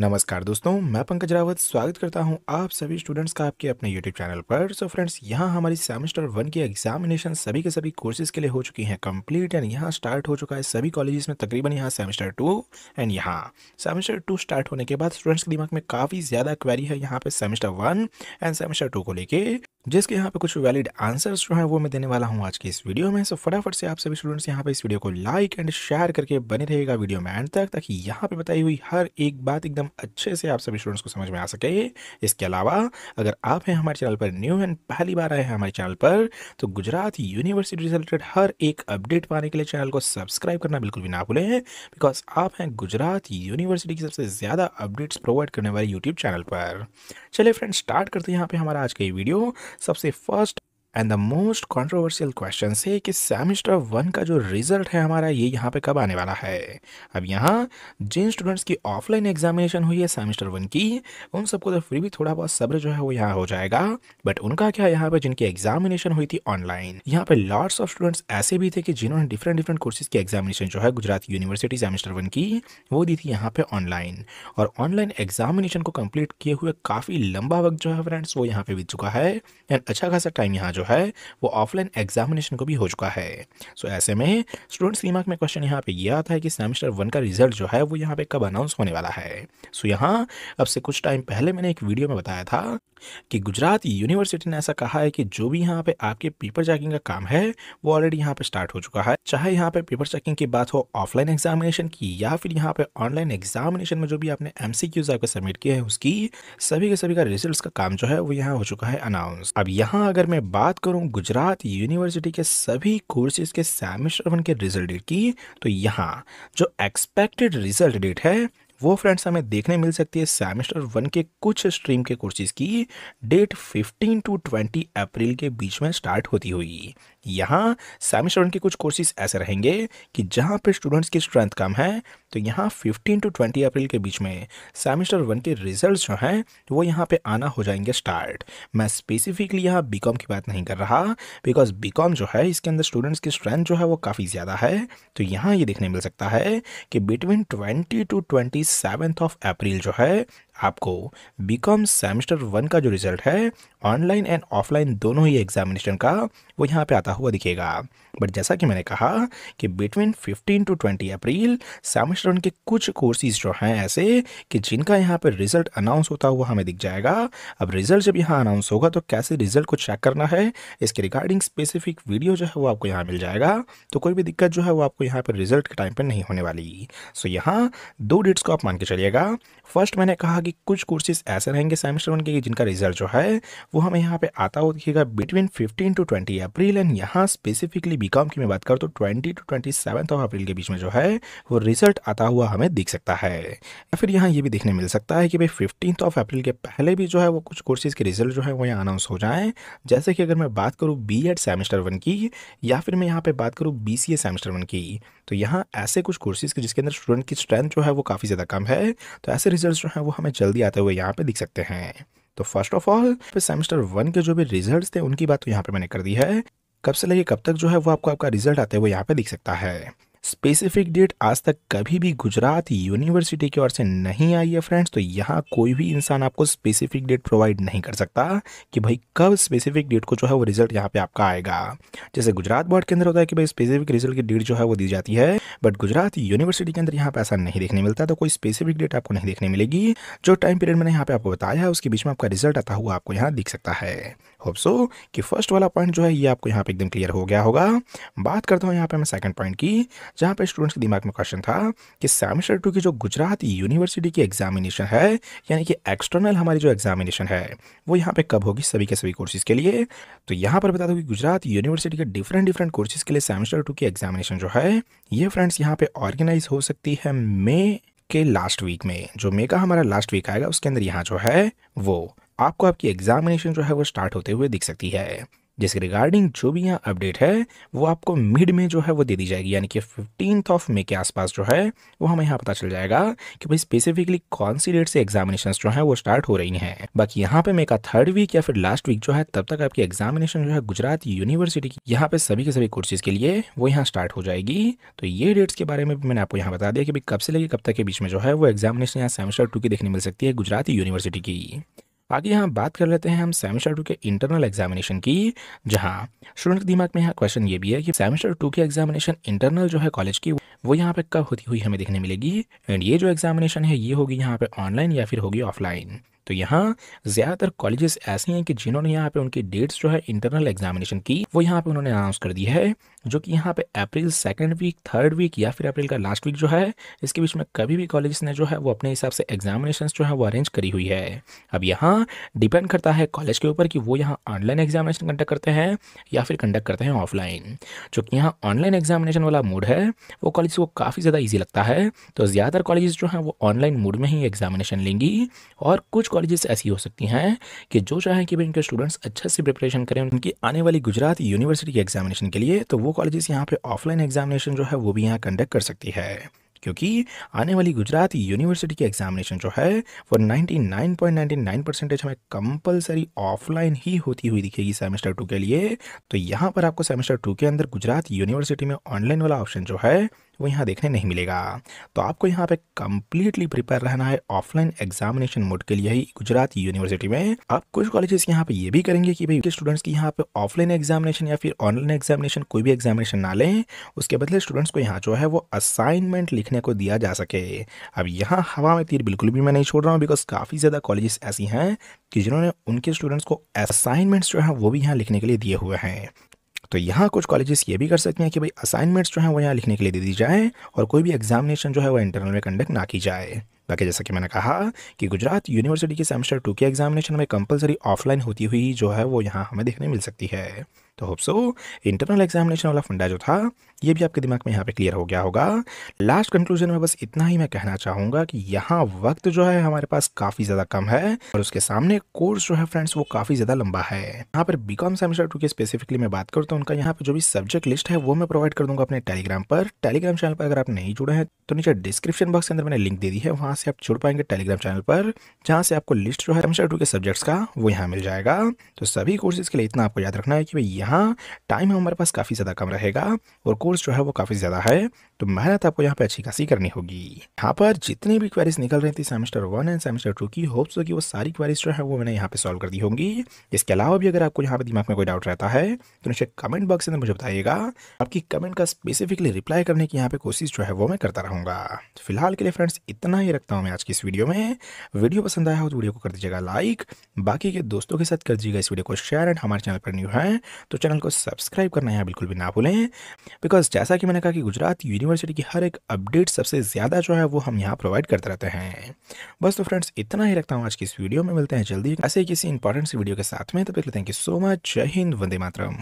नमस्कार दोस्तों मैं पंकज रावत स्वागत करता हूं आप सभी स्टूडेंट्स का आपके अपने यूट्यूब चैनल पर सो फ्रेंड्स यहां हमारी सेमेस्टर वन की एग्जामिनेशन सभी के सभी कोर्सेज के लिए हो चुकी हैं कंप्लीट एंड यहां स्टार्ट हो चुका है सभी कॉलेजेस में तकरीबन यहां सेमेस्टर टू एंड यहां सेमेस्टर टू स्टार्ट होने के बाद स्टूडेंट्स के दिमाग में काफ़ी ज़्यादा क्वेरी है यहाँ पर semester one and semester two को लेकर जिसके यहाँ पे कुछ वैलिड आंसर्स जो हैं वो मैं देने वाला हूँ आज की इस वीडियो में सो फटाफट से आप सभी स्टूडेंट्स यहाँ पे इस वीडियो को लाइक एंड शेयर करके बने रहेगा वीडियो में एंड तक ताकि यहाँ पे बताई हुई हर एक बात एकदम अच्छे से आप सभी स्टूडेंट्स को समझ में आ सके इसके अलावा अगर आप हैं हमारे चैनल पर न्यू एंड पहली बार आए हैं हमारे चैनल पर तो गुजरात यूनिवर्सिटी रिलेटेड हर एक अपडेट पाने के लिए चैनल को सब्सक्राइब करना बिल्कुल भी ना भूलें बिकॉज आप हैं गुजरात यूनिवर्सिटी की सबसे ज़्यादा अपडेट्स प्रोवाइड करने वाले यूट्यूब चैनल पर चलिए फ्रेंड्स स्टार्ट करते हैं यहाँ पर हमारा आज का ये वीडियो सबसे first and the most controversial question से कि सेमिस्टर वन का जो रिजल्ट है हमारा ये यहाँ पे कब आने वाला है अब यहाँ जिन स्टूडेंट्स की ऑफलाइन एग्जामिनेशन हुई है सेमिस्टर वन की उन सबको तो फिर भी थोड़ा बहुत सब्र जो है वो यहाँ हो जाएगा बट उनका क्या यहाँ पे जिनकी एग्जामिनेशन हुई थी ऑनलाइन यहाँ पे लॉर्ड्स ऑफ स्टूडेंट्स ऐसे भी थे कि जिन्होंने डिफरेंट डिफरेंट कोर्सेज की एग्जामिनेशन जो है गुजरात यूनिवर्सिटी सेमिस्टर वन की वो दी थी यहाँ पे ऑनलाइन और ऑनलाइन एग्जामिनेशन को कम्प्लीट किए हुए काफ़ी लंबा वक्त जो है फ्रेंड्स वो यहाँ पे बीत चुका है एंड अच्छा खासा टाइम यहाँ जो है वो ऑफलाइन एग्जामिनेशन को भी हो चुका है सो so, ऐसे में स्टूडेंट्स दिमाग में क्वेश्चन यहाँ पे ये आता है कि सेमेस्टर वन का रिजल्ट जो है वो यहाँ पे कब अनाउंस होने वाला है सो so, यहाँ अब से कुछ टाइम पहले मैंने एक वीडियो में बताया था कि गुजरात यूनिवर्सिटी ने ऐसा कहा है कि जो भी यहाँ पे आपके पेपर चेकिंग का काम है वो ऑलरेडी यहाँ पे स्टार्ट हो चुका है चाहे यहाँ पे पेपर चेकिंग की बात हो ऑफलाइन एग्जामिनेशन की या फिर यहाँ पे ऑनलाइन एग्जामिनेशन में जो भी आपने एम सी क्यूज आपको सबमिट किया है उसकी सभी के सभी का रिजल्ट का काम जो है वो यहाँ हो चुका है अनाउंस अब यहाँ अगर मैं बात बात करूं गुजरात यूनिवर्सिटी के सभी कोर्सेज के सेमेस्टर वन के रिजल्ट डेट की तो यहाँ जो एक्सपेक्टेड रिजल्ट डेट है वो फ्रेंड्स हमें देखने मिल सकती है सेमेस्टर वन के कुछ स्ट्रीम के कोर्सेज की डेट 15 टू 20 अप्रैल के बीच में स्टार्ट होती हुई यहाँ सेमिस्टर के कुछ कोर्सेज ऐसे रहेंगे कि जहाँ पे स्टूडेंट्स की स्ट्रेंथ कम है तो यहाँ 15 टू 20 अप्रैल के बीच में सेमिस्टर वन के रिजल्ट्स जो हैं वो यहाँ पे आना हो जाएंगे स्टार्ट मैं स्पेसिफिकली यहाँ बीकॉम की बात नहीं कर रहा बिकॉज बीकॉम जो है इसके अंदर स्टूडेंट्स की स्ट्रेंथ जो है वो काफ़ी ज़्यादा है तो यहाँ ये देखने मिल सकता है कि between twenty to twenty of April जो है आपको बी कॉम सेमेस्टर वन का जो रिजल्ट है ऑनलाइन एंड ऑफलाइन दोनों ही एग्जामिनेशन का वो यहाँ पे आता हुआ दिखेगा बट जैसा कि मैंने कहा कि बिटवीन 15 टू 20 अप्रैल सेमेस्टर के कुछ कोर्सेज जो हैं ऐसे कि जिनका यहाँ पर रिजल्ट अनाउंस होता हुआ हमें दिख जाएगा अब रिजल्ट जब यहाँ अनाउंस होगा तो कैसे रिजल्ट को चेक करना है इसके रिगार्डिंग स्पेसिफिक वीडियो जो है वो आपको यहाँ मिल जाएगा तो कोई भी दिक्कत जो है वो आपको यहाँ पर रिजल्ट के टाइम पर नहीं होने वाली सो यहाँ दो डेट्स को आप मान के चलिएगा फर्स्ट मैंने कहा कि कुछ कोर्सेज ऐसे रहेंगे सेमेस्टर वन के जिनका रिजल्ट जो है वो हमें यहाँ पे आता हुआ दिखेगा between fifteen to twenty April and यहाँ स्पेसिफिकली बीकॉम की मैं बात करूँ तो twenty to twenty seventh of April के बीच में जो है वो रिजल्ट आता हुआ हमें दिख सकता है या फिर यहाँ ये भी देखने मिल सकता है कि भाई फिफ्टीन ऑफ अप्रैल के पहले भी जो है वो कुछ कोर्सेज के रिजल्ट जो है वो यहाँ अनाउंस हो जाए जैसे कि अगर मैं बात करूँ बी सेमेस्टर वन की या फिर मैं यहाँ पर बात करूँ बी सी सेमेस्टर वन की तो यहाँ ऐसे कुछ कोर्सेज के जिसके अंदर स्टूडेंट की स्ट्रेंथ जो है वो काफ़ी ज़्यादा कम है तो ऐसे रिजल्ट जो है वो हमें जल्दी आते हुए यहाँ पर दिख सकते हैं तो first of all semester one के जो भी रिजल्ट्स थे उनकी बात तो यहाँ पे मैंने कर दी है कब से लेके कब तक जो है वो आपको आपका रिजल्ट आते हुए यहाँ पे दिख सकता है स्पेसिफिक डेट आज तक कभी भी गुजरात यूनिवर्सिटी की ओर से नहीं आई है फ्रेंड्स तो यहाँ कोई भी इंसान आपको स्पेसिफिक डेट प्रोवाइड नहीं कर सकता कि भाई कब स्पेसिफिक डेट को जो है वो रिजल्ट यहाँ पे आपका आएगा जैसे गुजरात बोर्ड के अंदर होता है कि भाई स्पेसिफिक रिजल्ट की डेट जो है वो दी जाती है बट गुजरात यूनिवर्सिटी के अंदर यहाँ पे ऐसा नहीं देखने मिलता तो कोई स्पेसिफिक डेट आपको नहीं देखने मिलेगी जो टाइम पीरियड मैंने यहाँ पे आपको बताया है उसके बीच में आपका रिजल्ट आता हुआ आपको यहाँ दिख सकता है होप सो कि फर्स्ट वाला पॉइंट जो है ये आपको यहाँ पे एकदम क्लियर हो गया होगा बात करता हूँ यहाँ पे मैं सेकंड पॉइंट की जहाँ पे स्टूडेंट्स के दिमाग में क्वेश्चन था कि सेमिस्टर टू की जो गुजरात यूनिवर्सिटी की एग्जामिनेशन है यानी कि एक्सटर्नल हमारी जो एग्जामिनेशन है वो यहाँ पे कब होगी सभी के सभी कोर्सेज के लिए तो यहाँ पर बता दूँ कि गुजरात यूनिवर्सिटी के डिफरेंट डिफरेंट कोर्सेज के लिए सेमिस्टर टू की एग्जामिनेशन जो है ये फ्रेंड्स यहाँ पे ऑर्गेनाइज हो सकती है मे के लास्ट वीक में जो मे का हमारा लास्ट वीक आएगा उसके अंदर यहाँ जो है वो आपको आपकी एग्जामिनेशन जो है वो स्टार्ट होते हुए दिख सकती है जिसके रिगार्डिंग जो भी यहाँ अपडेट है वो आपको मिड में जो है वो दे दी जाएगी यानी कि फिफ्टीन ऑफ मे के आसपास जो है वो हमें यहाँ पता चल जाएगा कि भाई स्पेसिफिकली कौन सी डेट से एग्जामिनेशन जो है वो स्टार्ट हो रही हैं बाकी यहाँ पे मे का थर्ड वीक या फिर लास्ट वीक जो है तब तक आपकी एग्जामिनेशन जो है गुजरात यूनिवर्सिटी की यहाँ पे सभी के सभी कोर्सेज के लिए वो यहाँ स्टार्ट हो जाएगी तो ये डेट्स के बारे में भी मैंने आपको यहाँ बता दिया कि कब से लेकर कब तक के बीच में जो है वो एग्जामिनेशन यहाँ सेमेस्टर टू की देखने मिल सकती है गुजरात यूनिवर्सिटी की आगे यहाँ बात कर लेते हैं हम सेमेस्टर टू के इंटरनल एग्जामिनेशन की जहाँ स्टूडेंट के दिमाग में यहाँ क्वेश्चन ये भी है कि सेमेस्टर टू की एग्जामिनेशन इंटरनल जो है कॉलेज की वो यहाँ पे कब होती हुई हमें देखने मिलेगी एंड ये जो एग्जामिनेशन है ये होगी यहाँ पे ऑनलाइन या फिर होगी ऑफलाइन तो यहाँ ज़्यादातर कॉलेजेस ऐसे हैं कि जिन्होंने यहाँ पे उनकी डेट्स जो है इंटरनल एग्जामिनेशन की वो यहाँ पे उन्होंने अनाउंस कर दी है जो कि यहाँ पे April second week third week या फिर अप्रैल का लास्ट वीक जो है इसके बीच में कभी भी कॉलेज ने जो है वो अपने हिसाब से एग्जामिनेशन जो है वो अरेंज करी हुई है अब यहाँ डिपेंड करता है कॉलेज के ऊपर कि वो यहाँ ऑनलाइन एग्जामिनेशन कंडक्ट करते हैं या फिर कंडक्ट करते हैं ऑफलाइन जो कि यहाँ ऑनलाइन एग्जामिनेशन वाला मूड है वो कॉलेज को काफ़ी ज़्यादा ईजी लगता है तो ज़्यादातर कॉलेज जो हैं वो ऑनलाइन मूड में ही एग्जामिनेशन लेंगी और कुछ कॉलेजेस ऐसी हो सकती हैं कि जो चाहें कि भी इनके स्टूडेंट्स अच्छे से प्रिपरेशन करें उनकी आने वाली गुजरात यूनिवर्सिटी के एग्जामिनेशन के लिए तो वो कॉलेजेस यहाँ पे ऑफलाइन एग्जामिनेशन जो है वो भी यहाँ कंडक्ट कर सकती है क्योंकि आने वाली गुजरात यूनिवर्सिटी के एग्जामिनेशन जो है वो 99.99 परसेंटेज हमें कंपलसरी ऑफलाइन ही होती हुई दिखेगी सेमेस्टर टू के लिए तो यहाँ पर आपको सेमेस्टर टू के अंदर गुजरात यूनिवर्सिटी में ऑनलाइन वाला ऑप्शन जो है वो यहाँ देखने नहीं मिलेगा तो आपको यहाँ पे कम्प्लीटली प्रिपेयर रहना है ऑफलाइन एग्जामिनेशन मोड के लिए ही गुजरात यूनिवर्सिटी में अब कुछ कॉलेजेस यहाँ पे ये भी करेंगे कि भाई स्टूडेंट्स की यहाँ पे ऑफलाइन एग्जामिनेशन या फिर ऑनलाइन एग्जामिनेशन कोई भी एग्जामिनेशन ना लें उसके बदले स्टूडेंट्स को यहाँ जो है वो असाइनमेंट लिखने को दिया जा सके अब यहाँ हवा में तीर बिल्कुल भी मैं नहीं छोड़ रहा हूँ बिकॉज काफ़ी ज़्यादा कॉलेजेस ऐसी हैं कि जिन्होंने उनके स्टूडेंट्स को असाइनमेंट्स जो है वो भी यहाँ लिखने के लिए दिए हुए हैं तो यहाँ कुछ कॉलेजेस ये भी कर सकते हैं कि भाई असाइनमेंट्स जो है वो यहाँ लिखने के लिए दे दी जाए और कोई भी एग्जामिनेशन जो है वो इंटरनल में कंडक्ट ना की जाए बाकी जैसा कि मैंने कहा कि गुजरात यूनिवर्सिटी के सेमेस्टर टू के एग्जामिनेशन में कंपलसरी ऑफलाइन होती हुई जो है वो यहाँ हमें देखने मिल सकती है तो होप सो इंटरनल एग्जामिनेशन वाला फंडा जो था ये भी आपके दिमाग में यहाँ पे क्लियर हो गया होगा लास्ट कंक्लूजन में बस इतना ही मैं कहना चाहूंगा कि यहाँ वक्त जो है हमारे पास काफ़ी ज़्यादा कम है और उसके सामने कोर्स जो है फ्रेंड्स वो काफ़ी ज़्यादा लंबा है यहाँ पर बी कॉम सेमेस्टर टू की स्पेसिफिकली मैं बात करता हूँ तो उनका यहाँ पर जो भी सब्जेक्ट लिस्ट है वो मैं प्रोवाइड कर दूंगा अपने टेलीग्राम पर टेलीग्राम चैनल पर अगर आप नहीं जुड़े हैं तो नीचे डिस्क्रिप्शन बॉक्स के अंदर मैंने लिंक दे दी है वहां से आप जुड़ पाएंगे टेलीग्राम चैनल पर जहाँ से आपको लिस्ट जो है सेमेस्टर टू के सब्जेक्ट्स का वो यहाँ मिल जाएगा तो सभी कोर्सेज के लिए इतना आपको याद रखना है कि भाई हाँ टाइम हमारे पास काफ़ी ज़्यादा कम रहेगा और कोर्स जो है वो काफ़ी ज़्यादा है तो मेहनत आपको यहाँ पे अच्छी खासी करनी होगी यहाँ पर जितनी भी क्वेरीज निकल रही थी semester one and semester two की होप्स होगी वो सारी क्वेरीज जो है वो मैंने यहाँ पे सॉल्व कर दी होंगी इसके अलावा भी अगर आपको यहाँ पे दिमाग में कोई डाउट रहता है तो नीचे कमेंट बॉक्स में मुझे बताइएगा आपकी कमेंट का स्पेसिफिकली रिप्लाई करने की यहाँ पे कोशिश जो है वो मैं करता रहूँगा तो फिलहाल के लिए फ्रेंड्स इतना ही रखता हूँ मैं आज की इस वीडियो में वीडियो पसंद आया हो तो वीडियो को कर दीजिएगा लाइक बाकी के दोस्तों के साथ कर दीजिएगा इस वीडियो को शेयर एंड हमारे चैनल पर न्यू है तो तो चैनल को सब्सक्राइब करना यहाँ बिल्कुल भी ना भूलें बिकॉज जैसा कि मैंने कहा कि गुजरात यूनिवर्सिटी की हर एक अपडेट सबसे ज़्यादा जो है वो हम यहाँ प्रोवाइड करते रहते हैं बस तो फ्रेंड्स इतना ही रखता हूँ आज की इस वीडियो में मिलते हैं जल्दी ऐसे किसी इंपॉर्टेंट वीडियो के साथ में तब लेते थैंक यू सो मच जय हिंद वंदे मातरम